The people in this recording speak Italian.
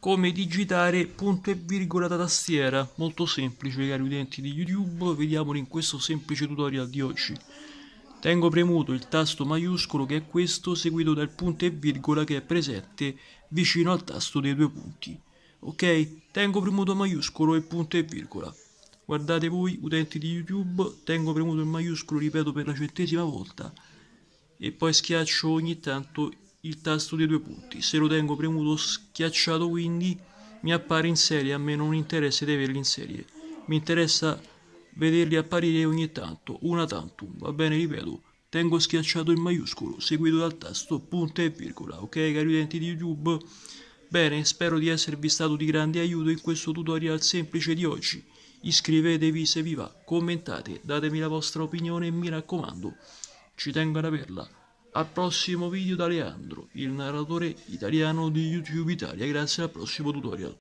come digitare punto e virgola da tastiera molto semplice cari utenti di youtube vediamolo in questo semplice tutorial di oggi tengo premuto il tasto maiuscolo che è questo seguito dal punto e virgola che è presente vicino al tasto dei due punti ok tengo premuto maiuscolo e punto e virgola guardate voi utenti di youtube tengo premuto il maiuscolo ripeto per la centesima volta e poi schiaccio ogni tanto il tasto dei due punti. Se lo tengo premuto schiacciato quindi mi appare in serie, a me non interessa di averli in serie. Mi interessa vederli apparire ogni tanto, una tantum, va bene, ripeto. Tengo schiacciato il maiuscolo, seguito dal tasto punto e virgola, ok cari utenti di YouTube? Bene, spero di esservi stato di grande aiuto in questo tutorial semplice di oggi. Iscrivetevi se vi va, commentate, datemi la vostra opinione e mi raccomando, ci tengo ad averla. Al prossimo video da Leandro, il narratore italiano di YouTube Italia, grazie al prossimo tutorial.